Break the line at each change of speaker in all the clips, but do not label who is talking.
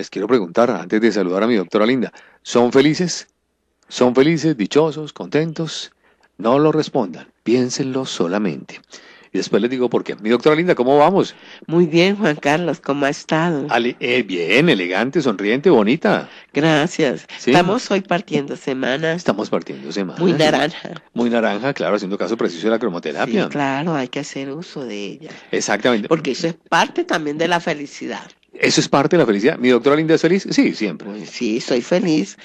Les quiero preguntar, antes de saludar a mi doctora Linda, ¿son felices? ¿Son felices, dichosos, contentos? No lo respondan, piénsenlo solamente. Y después les digo por qué. Mi doctora Linda, ¿cómo vamos? Muy bien, Juan Carlos, ¿cómo ha estado? Eh, bien, elegante, sonriente, bonita. Gracias. Estamos hoy partiendo semana. Estamos partiendo semana. Muy naranja. Muy naranja, claro, haciendo caso preciso de la cromoterapia. Sí,
claro, hay que hacer uso de ella.
Exactamente. Porque eso es
parte también de la felicidad.
¿Eso es parte de la felicidad? ¿Mi doctora Linda es feliz? Sí, siempre.
Pues sí, soy feliz.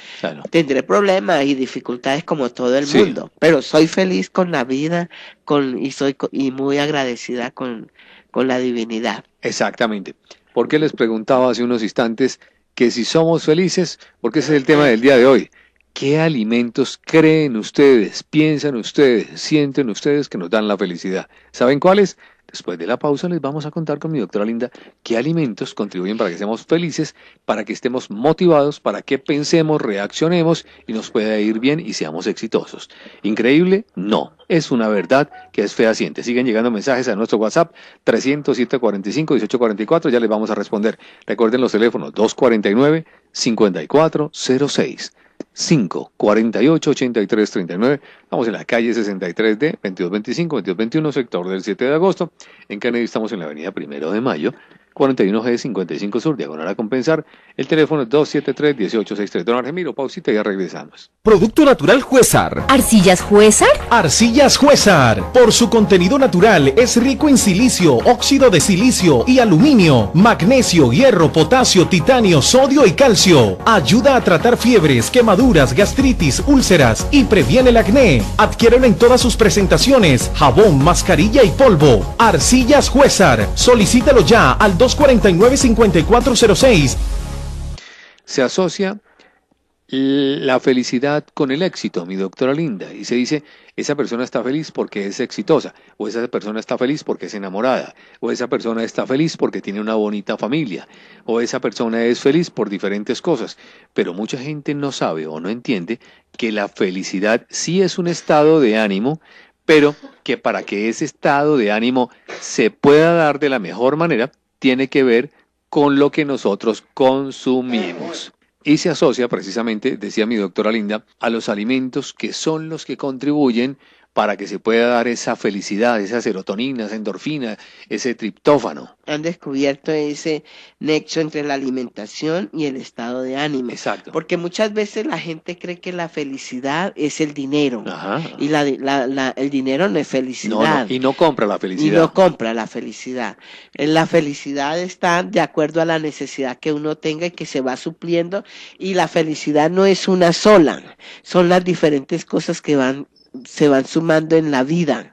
Tendré problemas y dificultades como todo el mundo, pero soy feliz con la vida con, y soy y muy agradecida con, con la divinidad.
Exactamente. ¿Por qué les preguntaba hace unos instantes que si somos felices, porque ese es el tema del día de hoy, ¿qué alimentos creen ustedes, piensan ustedes, sienten ustedes que nos dan la felicidad? ¿Saben cuáles? Después de la pausa les vamos a contar con mi doctora Linda qué alimentos contribuyen para que seamos felices, para que estemos motivados, para que pensemos, reaccionemos y nos pueda ir bien y seamos exitosos. ¿Increíble? No, es una verdad que es fehaciente. Siguen llegando mensajes a nuestro WhatsApp cuarenta y 1844 ya les vamos a responder. Recuerden los teléfonos 249-5406. 5 48 83 39. vamos en la calle 63 de 2225 2221, sector del 7 de agosto. En Kennedy estamos en la avenida Primero de Mayo, 41G55 Sur, diagonal a compensar. El teléfono es 273-1863. Don Argemiro, pausita y ya regresamos. Producto natural Juezar. ¿Arcillas Juezar? Arcillas Juezar. Por su contenido natural es rico en silicio, óxido de silicio y aluminio, magnesio, hierro, potasio, titanio, sodio y calcio. Ayuda a tratar fiebres, quemaduras, gastritis, úlceras y previene el acné. Adquieren en todas sus presentaciones jabón, mascarilla y polvo. Arcillas Juezar. Solicítalo ya al 249-5406. Se asocia la felicidad con el éxito, mi doctora Linda. Y se dice, esa persona está feliz porque es exitosa, o esa persona está feliz porque es enamorada, o esa persona está feliz porque tiene una bonita familia, o esa persona es feliz por diferentes cosas. Pero mucha gente no sabe o no entiende que la felicidad sí es un estado de ánimo, pero que para que ese estado de ánimo se pueda dar de la mejor manera, tiene que ver con lo que nosotros consumimos. Y se asocia precisamente, decía mi doctora Linda, a los alimentos que son los que contribuyen para que se pueda dar esa felicidad, esa serotonina, esa endorfina, ese triptófano.
Han descubierto ese nexo entre la alimentación y el estado de ánimo. Exacto. Porque muchas veces la gente cree que la felicidad es el dinero. Ajá. Y el dinero no es felicidad. No,
no, y no compra la felicidad. Y no
compra la felicidad. Eh, la felicidad está de acuerdo a la necesidad que uno tenga y que se va supliendo. Y la felicidad no es una sola, son las diferentes cosas que van se van sumando en la vida.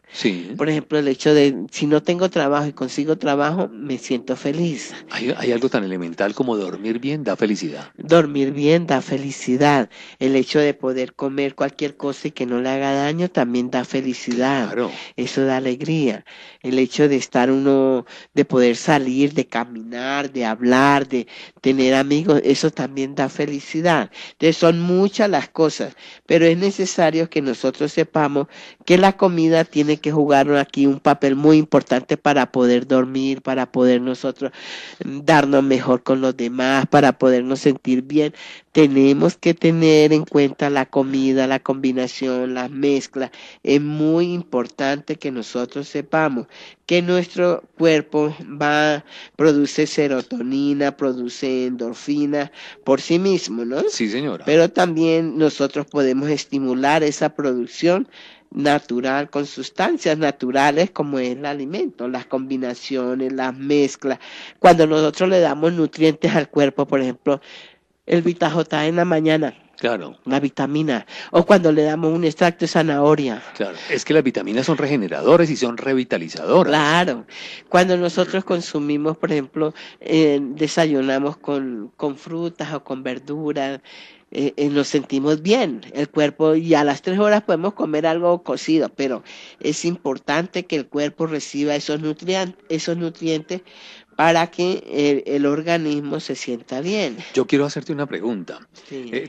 Por ejemplo, el hecho de si no tengo trabajo y consigo trabajo, me siento feliz.
Hay, algo tan elemental como dormir bien da felicidad.
Dormir bien da felicidad. El hecho de poder comer cualquier cosa y que no le haga daño también da felicidad. Eso da alegría. El hecho de estar uno, de poder salir, de caminar, de hablar, de tener amigos, eso también da felicidad. Entonces son muchas las cosas, pero es necesario que nosotros sepamos que la comida tiene que jugaron aquí un papel muy importante para poder dormir, para poder nosotros darnos mejor con los demás, para podernos sentir bien. Tenemos que tener en cuenta la comida, la combinación, la mezcla. Es muy importante que nosotros sepamos que nuestro cuerpo va, produce serotonina, produce endorfina por sí mismo, ¿no? Sí, señora. Pero también nosotros podemos estimular esa producción natural, con sustancias naturales como es el alimento, las combinaciones, las mezclas. Cuando nosotros le damos nutrientes al cuerpo, por ejemplo, el VitaJ en la mañana. Claro. La vitamina. O cuando le damos un extracto de zanahoria. Claro. Es que las vitaminas son regeneradores y son revitalizadores. Claro. Cuando nosotros consumimos, por ejemplo, eh, desayunamos con, con frutas o con verduras, eh, eh, nos sentimos bien, el cuerpo, y a las tres horas podemos comer algo cocido, pero es importante que el cuerpo reciba esos, esos nutrientes para que eh, el, organismo se sienta bien.
Yo quiero hacerte una pregunta.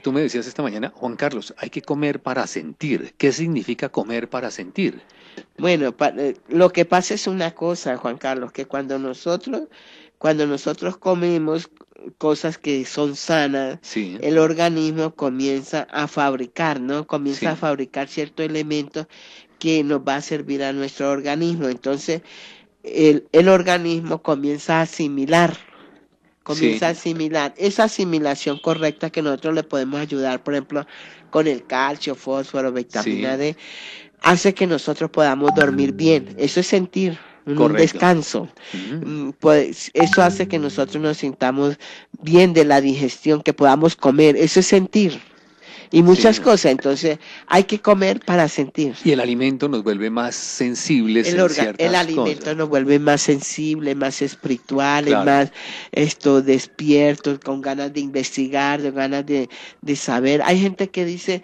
tú me decías esta mañana, Juan Carlos, hay que comer para sentir. ¿Qué significa comer para sentir?
Bueno, lo que pasa es una cosa, Juan Carlos, que cuando nosotros, cuando nosotros comemos, cosas que son sanas, el organismo comienza a fabricar, ¿no? Comienza a fabricar ciertos elementos que nos va a servir a nuestro organismo. Entonces, el, el organismo comienza a asimilar, comienza a asimilar. Esa asimilación correcta que nosotros le podemos ayudar, por ejemplo, con el calcio, fósforo, vitamina D, hace que nosotros podamos dormir bien. Eso es sentir un descanso. Mm, pues eso hace que nosotros nos sintamos bien de la digestión, que podamos comer, eso es sentir y muchas cosas. Entonces hay que comer para sentir. Y el
alimento nos vuelve más
sensibles. El, el alimento nos vuelve más sensible más espiritual más esto, despiertos, con ganas de investigar, de ganas de, de saber. Hay gente que dice,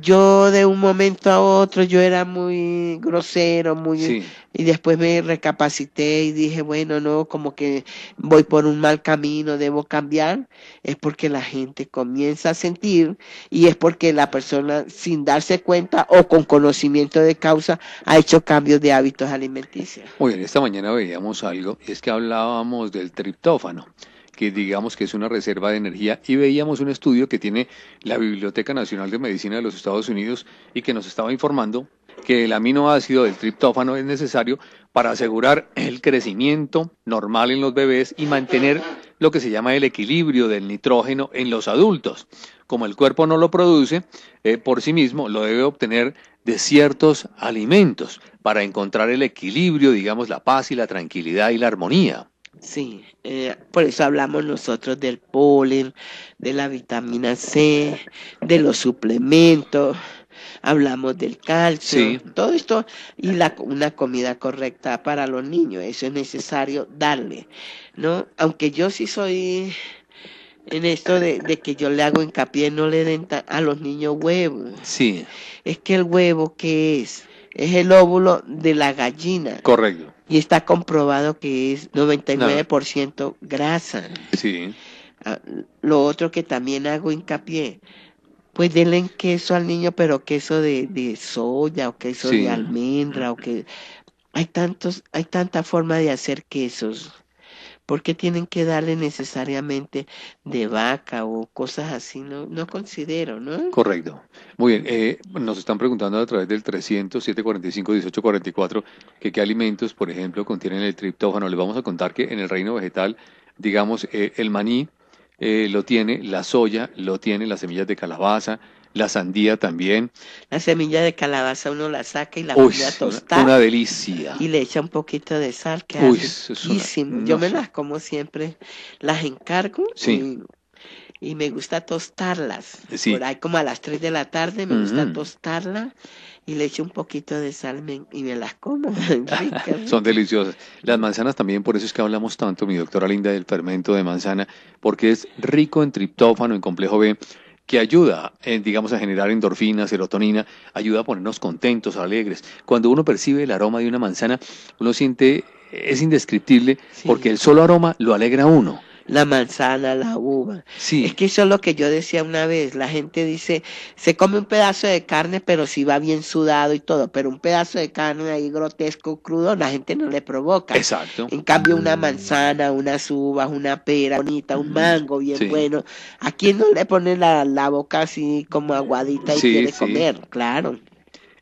yo de un momento a otro, yo era muy grosero, muy... Y después me recapacité y dije, bueno, no, como que voy por un mal camino, debo cambiar. Es porque la gente comienza a sentir y es por porque la persona sin darse cuenta o con conocimiento de causa ha hecho cambios de hábitos alimenticios.
Muy bien, esta mañana veíamos algo, es que hablábamos del triptófano que digamos que es una reserva de energía, y veíamos un estudio que tiene la Biblioteca Nacional de Medicina de los Estados Unidos y que nos estaba informando que el aminoácido del triptófano es necesario para asegurar el crecimiento normal en los bebés y mantener lo que se llama el equilibrio del nitrógeno en los adultos. Como el cuerpo no lo produce eh, por sí mismo, lo debe obtener de ciertos alimentos para encontrar el equilibrio, digamos, la paz y la
tranquilidad y la armonía. Sí, eh, por eso hablamos nosotros del polen, de la vitamina C, de los suplementos, hablamos del calcio, todo esto, y la, una comida correcta para los niños, eso es necesario darle, ¿no? Aunque yo sí soy en esto de, de, que yo le hago hincapié, no le den a los niños huevo Sí. Es que el huevo, ¿qué es? Es el óvulo de la gallina. Correcto. Y está comprobado que es 99% ciento grasa. Sí. Ah, lo otro que también hago hincapié, pues denle queso al niño, pero queso de, soya o queso de almendra o que hay tantos, hay tanta forma de hacer quesos. ¿Por qué tienen que darle necesariamente de vaca o cosas así? No, no considero, ¿no?
Correcto. Muy bien. Eh, nos están preguntando a través del 307451844 745 1844 que qué alimentos, por ejemplo, contienen el triptófano. Les vamos a contar que en el reino vegetal, digamos, eh, el maní eh, lo tiene la soya, lo tiene las semillas de calabaza, la sandía también.
La semilla de calabaza uno la saca y la Uy, a tostar. Una, delicia. Y le echa un poquito de sal, que Uy, riquísimo. Yo me las como siempre, las encargo sí. y, me gusta tostarlas. Por ahí como a las 3 de la tarde me gusta mm. tostarla y le echo un poquito de salmen y me las como. Son
deliciosas. Las manzanas también, por eso es que hablamos tanto, mi doctora Linda, del fermento de manzana, porque es rico en triptófano, en complejo B que ayuda, eh, digamos, a generar endorfinas, serotonina, ayuda a ponernos contentos, alegres. Cuando uno percibe el aroma de una manzana, uno siente, es
indescriptible, porque el solo aroma lo alegra a uno la manzana, la uva. Es que eso es lo que yo decía una vez. La gente dice, se come un pedazo de carne, pero si va bien sudado y todo. Pero un pedazo de carne ahí grotesco, crudo, la gente no le provoca.
Exacto. En
cambio, una manzana, unas uvas, una pera bonita, un mango bien bueno. ¿A quién no le pone la, la boca así como aguadita y quiere comer? Claro.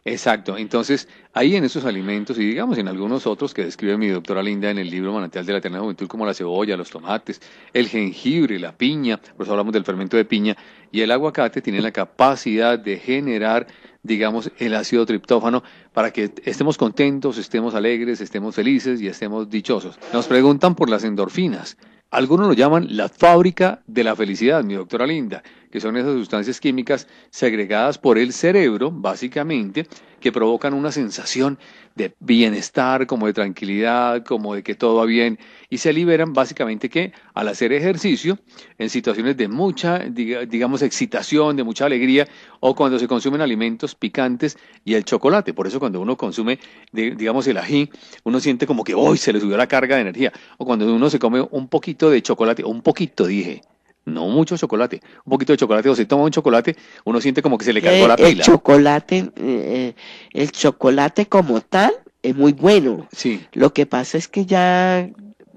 Exacto. Entonces, ahí en esos alimentos y digamos en algunos otros que describe mi doctora Linda en el libro Manantial de la Eterna Juventud, como la cebolla, los tomates, el jengibre, la piña, por eso hablamos del fermento de piña, y el aguacate tiene la capacidad de generar, digamos, el ácido triptófano para que estemos contentos, estemos alegres, estemos felices y estemos dichosos. Nos preguntan por las endorfinas. Algunos lo llaman la fábrica de la felicidad, mi doctora Linda, que son esas sustancias químicas segregadas por el cerebro, básicamente, que provocan una sensación de bienestar, como de tranquilidad, como de que todo va bien, y se liberan básicamente que al hacer ejercicio, en situaciones de mucha, digamos, excitación, de mucha alegría, o cuando se consumen alimentos picantes y el chocolate. Por eso cuando uno consume, digamos, el ají, uno siente como que hoy se le subió la carga de energía, o cuando uno se come un poquito, de chocolate, un poquito dije, no mucho chocolate, un poquito de chocolate, o si toma un chocolate, uno siente como que se le cargó eh, la pila. El
chocolate, eh, el chocolate como tal es muy bueno. Sí. Lo que pasa es que ya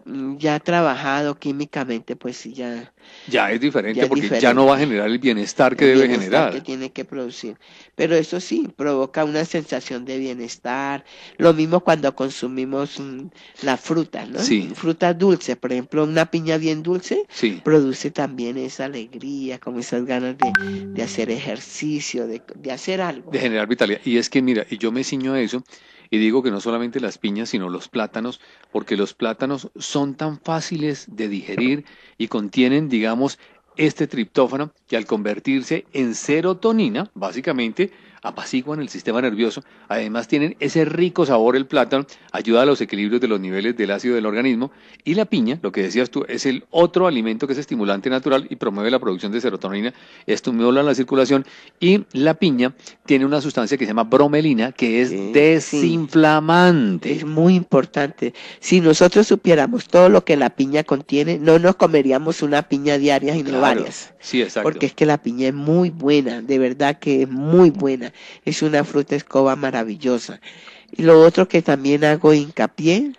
Mm, ya trabajado químicamente, pues sí, ya.
Ya es diferente porque ya no va a generar el bienestar que debe generar. Que
tiene que producir. Pero eso sí, provoca una sensación de bienestar. Lo mismo cuando consumimos mm, la fruta, ¿no? Sí. Fruta dulce, por ejemplo, una piña bien dulce produce también esa alegría, como esas ganas de, de hacer ejercicio, de, de hacer algo. De
generar vitalidad. Y es que, mira, y yo me ciño a eso y digo que no solamente las piñas, sino los plátanos, porque los plátanos son tan fáciles de digerir y contienen, digamos, este triptófano que al convertirse en serotonina, básicamente, apaciguan el sistema nervioso, además tienen ese rico sabor el plátano, ayuda a los equilibrios de los niveles del ácido del organismo y la piña, lo que decías tú, es el otro alimento que es estimulante natural y promueve la producción de serotonina, estimula la circulación y la piña tiene una sustancia que se llama bromelina que es
desinflamante. Es muy importante. Si nosotros supiéramos todo lo que la piña contiene, no nos comeríamos una piña diaria, y no varias.
Sí, exacto. Porque es
que la piña es muy buena, de verdad que es muy buena es una fruta escoba maravillosa. Y lo otro que también hago hincapié,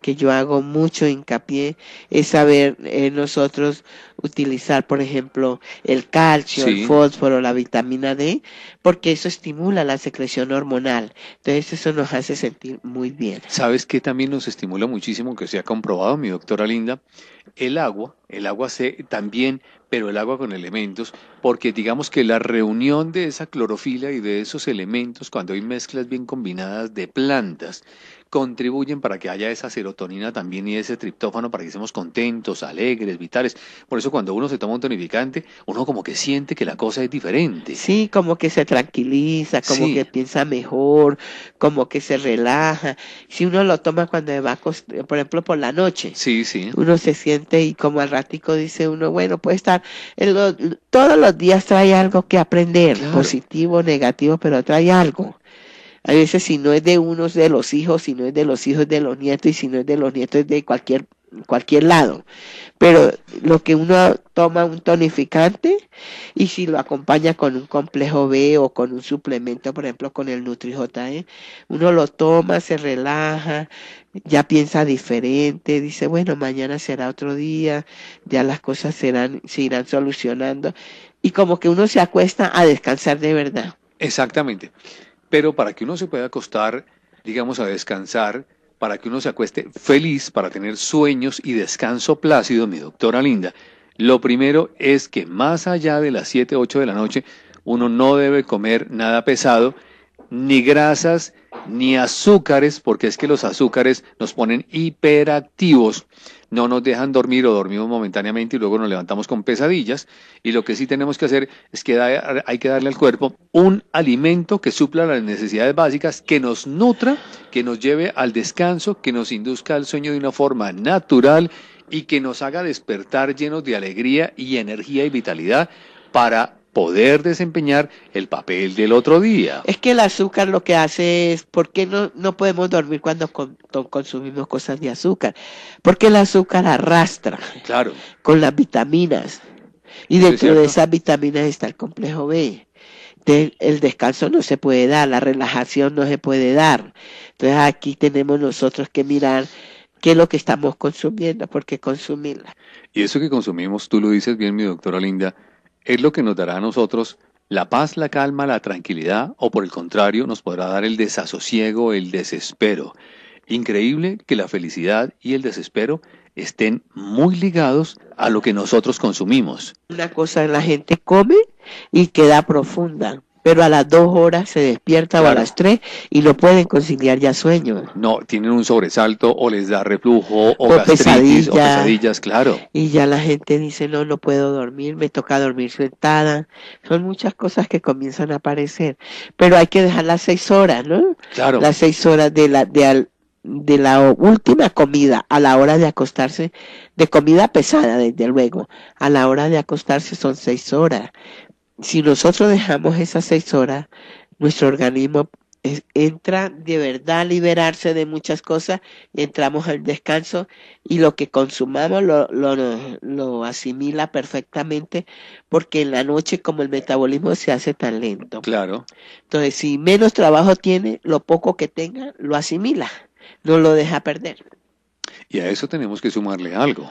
que yo hago mucho hincapié, es saber eh, nosotros utilizar, por ejemplo, el calcio, el fósforo, la vitamina D, porque eso estimula la secreción hormonal. Entonces eso nos hace sentir muy bien.
¿Sabes qué también nos estimula muchísimo, que se ha comprobado, mi doctora Linda? El agua, el agua se, también, pero el agua con elementos, porque digamos que la reunión de esa clorofila y de esos elementos, cuando hay mezclas bien combinadas de plantas, contribuyen para que haya esa serotonina también y ese triptófano para que seamos contentos, alegres, vitales. Por eso cuando uno se toma un tonificante,
uno como que siente que la cosa es diferente. Sí, como que se tranquiliza, como que piensa mejor, como que se relaja. Si uno lo toma cuando va, por ejemplo, por la noche, sí, sí. uno se siente y como al ratico dice uno, bueno, puede estar, todos los días trae algo que aprender, positivo, negativo, pero trae algo a veces si no es de unos de los hijos, si no es de los hijos de los nietos y si no es de los nietos de cualquier cualquier lado. Pero lo que uno toma un tonificante y si lo acompaña con un complejo B o con un suplemento, por ejemplo, con el Nutri uno lo toma, se relaja, ya piensa diferente, dice, bueno, mañana será otro día, ya las cosas serán, se irán solucionando y como que uno se acuesta a descansar de verdad.
Exactamente. Pero para que uno se pueda acostar, digamos, a descansar, para que uno se acueste feliz, para tener sueños y descanso plácido, mi doctora linda, lo primero es que más allá de las 7, 8 de la noche, uno no debe comer nada pesado, ni grasas, ni azúcares, porque es que los azúcares nos ponen hiperactivos no nos dejan dormir o dormimos momentáneamente y luego nos levantamos con pesadillas. Y lo que sí tenemos que hacer es que hay que darle al cuerpo un alimento que supla las necesidades básicas, que nos nutra, que nos lleve al descanso, que nos induzca al sueño de una forma natural y que nos haga despertar llenos de alegría y energía y vitalidad para poder desempeñar el papel del otro día.
Es que el azúcar lo que hace es, ¿por qué no, podemos dormir cuando consumimos cosas de azúcar? Porque el azúcar arrastra claro. con las vitaminas. Y dentro de esas vitaminas está el complejo B. Entonces, el descanso no se puede dar, la relajación no se puede dar. Entonces aquí tenemos nosotros que mirar qué es lo que estamos consumiendo, por qué consumirla.
Y eso que consumimos, tú lo dices bien, mi doctora Linda, es lo que nos dará a nosotros la paz, la calma, la tranquilidad o por el contrario nos podrá dar el desasosiego, el desespero. Increíble que la felicidad y el desespero estén muy ligados a lo que nosotros consumimos.
Una cosa la gente come y queda profunda pero a las dos horas se despierta o a las tres y lo pueden conciliar ya sueño.
No, tienen un sobresalto o les da reflujo o, gastritis o pesadillas, claro.
Y ya la gente dice, no, no puedo dormir, me toca dormir sentada. Son muchas cosas que comienzan a aparecer, pero hay que dejar las seis horas, ¿no? Claro. Las seis horas de la, de la última comida a la hora de acostarse, de comida pesada desde luego, a la hora de acostarse son seis horas, si nosotros dejamos esas seis horas, nuestro organismo entra de verdad a liberarse de muchas cosas entramos al descanso y lo que consumamos lo, lo, asimila perfectamente porque en la noche como el metabolismo se hace tan lento. Claro. Entonces, si menos trabajo tiene, lo poco que tenga, lo asimila, no lo deja perder.
Y a eso tenemos que sumarle algo.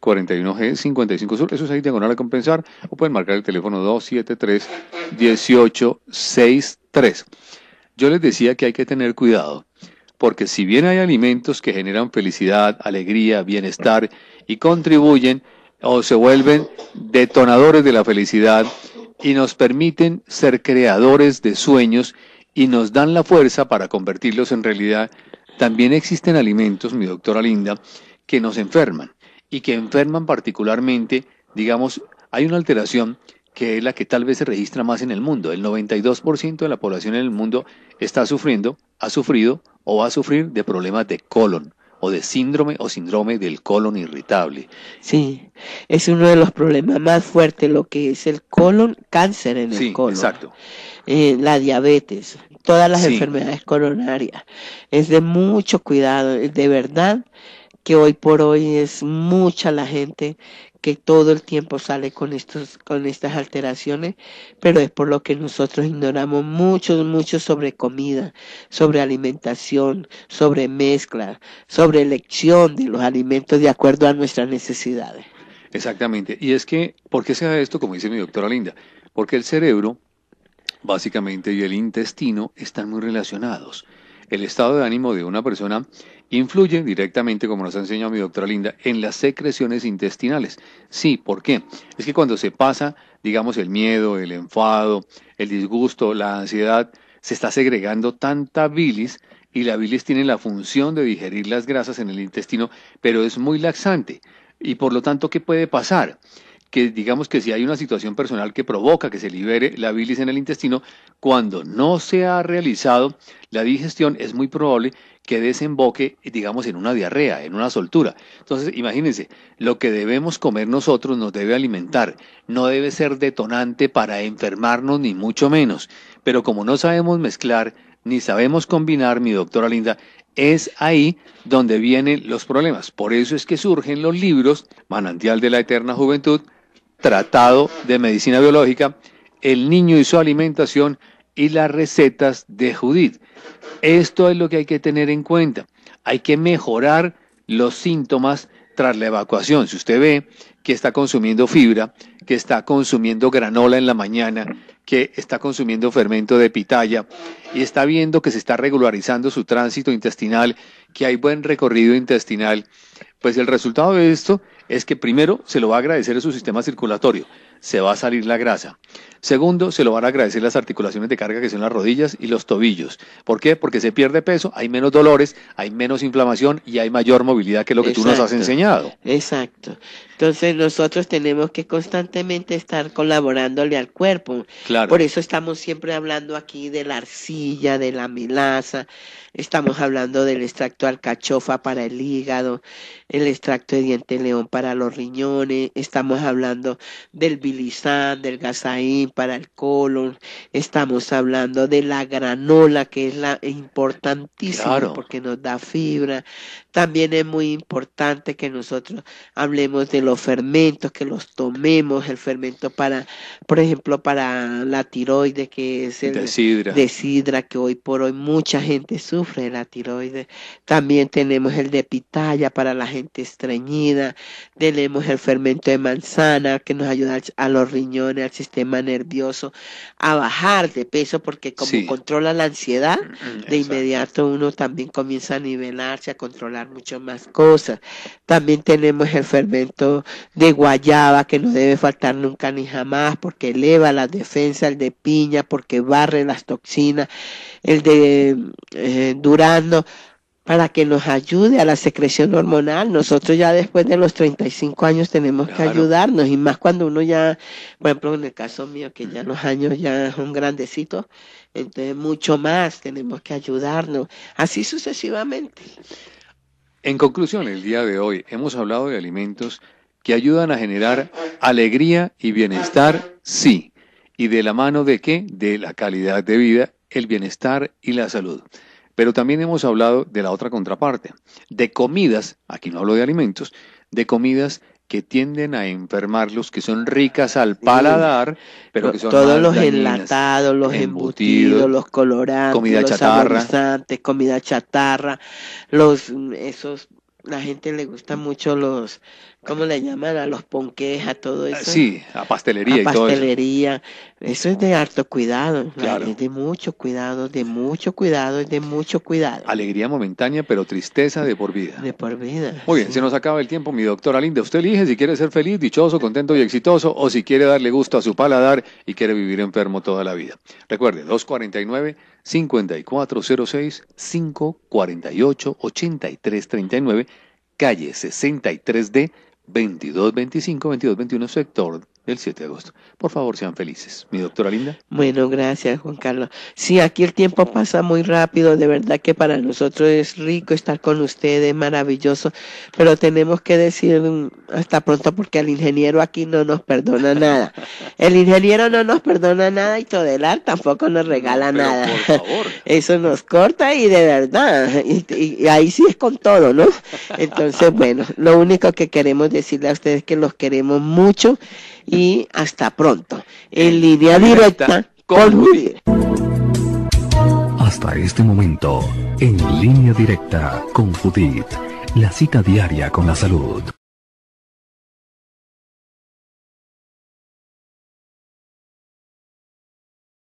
41G 55 Sur. Eso es ahí diagonal a compensar. O pueden marcar el teléfono 273-1863. Yo les decía que hay que tener cuidado. Porque si bien hay alimentos que generan felicidad, alegría, bienestar y contribuyen o se vuelven detonadores de la felicidad y nos permiten ser creadores de sueños y nos dan la fuerza para convertirlos en realidad, también existen alimentos, mi doctora Linda, que nos enferman y que enferman particularmente, digamos, hay una alteración que es la que tal vez se registra más en el mundo. El 92% de la población en el mundo está sufriendo, ha sufrido o va a sufrir de problemas de colon o de síndrome o síndrome del colon
irritable. Sí, es uno de los problemas más fuertes, lo que es el colon, cáncer en el sí, colon. Exacto. Eh, la diabetes, todas las enfermedades coronarias. Es de mucho cuidado, de verdad que hoy por hoy es mucha la gente que todo el tiempo sale con estos con estas alteraciones, pero es por lo que nosotros ignoramos mucho mucho sobre comida, sobre alimentación, sobre mezcla, sobre elección de los alimentos de acuerdo a nuestras necesidades.
Exactamente, y es que ¿por qué se da esto como dice mi doctora Linda? Porque el cerebro básicamente y el intestino están muy relacionados el estado de ánimo de una persona influye directamente, como nos ha enseñado mi doctora Linda, en las secreciones intestinales. Sí, ¿por qué? Es que cuando se pasa, digamos, el miedo, el enfado, el disgusto, la ansiedad, se está segregando tanta bilis y la bilis tiene la función de digerir las grasas en el intestino, pero es muy laxante. Y por lo tanto, ¿qué puede pasar? que digamos que si hay una situación personal que provoca que se libere la bilis en el intestino, cuando no se ha realizado la digestión es muy probable que desemboque, digamos, en una diarrea, en una soltura. Entonces, imagínense, lo que debemos comer nosotros nos debe alimentar, no debe ser detonante para enfermarnos ni mucho menos. Pero como no sabemos mezclar, ni sabemos combinar, mi doctora Linda, es ahí donde vienen los problemas. Por eso es que surgen los libros, Manantial de la Eterna Juventud, tratado de medicina biológica, el niño y su alimentación y las recetas de Judith. Esto es lo que hay que tener en cuenta. Hay que mejorar los síntomas tras la evacuación. Si usted ve que está consumiendo fibra, que está consumiendo granola en la mañana, que está consumiendo fermento de pitaya y está viendo que se está regularizando su tránsito intestinal, que hay buen recorrido intestinal, pues el resultado de esto es que primero se lo va a agradecer a su sistema circulatorio se va a salir la grasa. Segundo, se lo van a agradecer las articulaciones de carga que son las rodillas y los tobillos. ¿Por qué? Porque se pierde peso, hay menos dolores, hay menos inflamación y hay mayor movilidad que lo que tú nos has enseñado.
Exacto. Entonces nosotros tenemos que constantemente estar colaborándole al cuerpo. Claro. Por eso estamos siempre hablando aquí de la arcilla, de la milasa, estamos hablando del extracto de alcachofa para el hígado, el extracto de diente león para los riñones, estamos hablando del del gasaín para el colon, estamos hablando de la granola que es la importantísima porque nos da fibra, también es muy importante que nosotros hablemos de los fermentos, que los tomemos, el fermento para, por ejemplo, para la tiroides, que es el de sidra, que hoy por hoy mucha gente sufre de la tiroides. También tenemos el de pitaya para la gente estreñida, tenemos el fermento de manzana que nos ayuda a los riñones, al sistema nervioso, a bajar de peso, porque como controla la ansiedad, mm, mm, de inmediato uno también comienza a nivelarse, a controlar mucho más cosas. También tenemos el fermento de guayaba que no debe faltar nunca ni jamás porque eleva la defensa el de piña porque barre las toxinas, el de eh, durazno para que nos ayude a la secreción hormonal. Nosotros ya después de los 35 años tenemos que ayudarnos y más cuando uno ya, por ejemplo, en el caso mío, que ya los años ya son grandecitos, entonces mucho más tenemos que ayudarnos, así sucesivamente.
En conclusión, el día de hoy hemos hablado de alimentos que ayudan a generar alegría y bienestar, sí, y de la mano de qué? De la calidad de vida, el bienestar y la salud. Pero también hemos hablado de la otra contraparte, de comidas, aquí no hablo de alimentos, de comidas que tienden a enfermar los que son ricas al paladar, pero que son todos los enlatados,
los embutidos, los colorantes, comida los chatarra, comida chatarra, los mm, esos la gente le gusta mucho los, ¿cómo le llaman? A los ponques, a todo ah, eso. Sí, a pastelería y todo eso. Eso es de harto cuidado, claro. es de mucho cuidado, de mucho cuidado, es de mucho cuidado.
Alegría momentánea, pero tristeza de por vida.
De por vida.
Muy bien, se nos acaba el tiempo, mi doctora Linda. Usted elige si quiere ser feliz, dichoso, contento y exitoso, o si quiere darle gusto a su paladar y quiere vivir enfermo toda la vida. Recuerde, 249 5406-548-8339, calle 63D, 2225-2221, sector el 7 de agosto. Por favor, sean felices. Mi doctora Linda.
Bueno, gracias, Juan Carlos. Sí, aquí el tiempo pasa muy rápido. De verdad que para nosotros es rico estar con ustedes, maravilloso. Pero tenemos que decir mm, hasta pronto porque el ingeniero aquí no nos perdona nada. El ingeniero no nos perdona nada y Todelar tampoco nos regala nada. Por favor. Eso nos corta y de verdad. Y, ahí sí es con todo, ¿no? Entonces, bueno, lo único que queremos decirle a ustedes es que los queremos mucho y hasta pronto. En línea directa con Judith.
Hasta este momento, en línea directa con Judith, la cita diaria con la salud.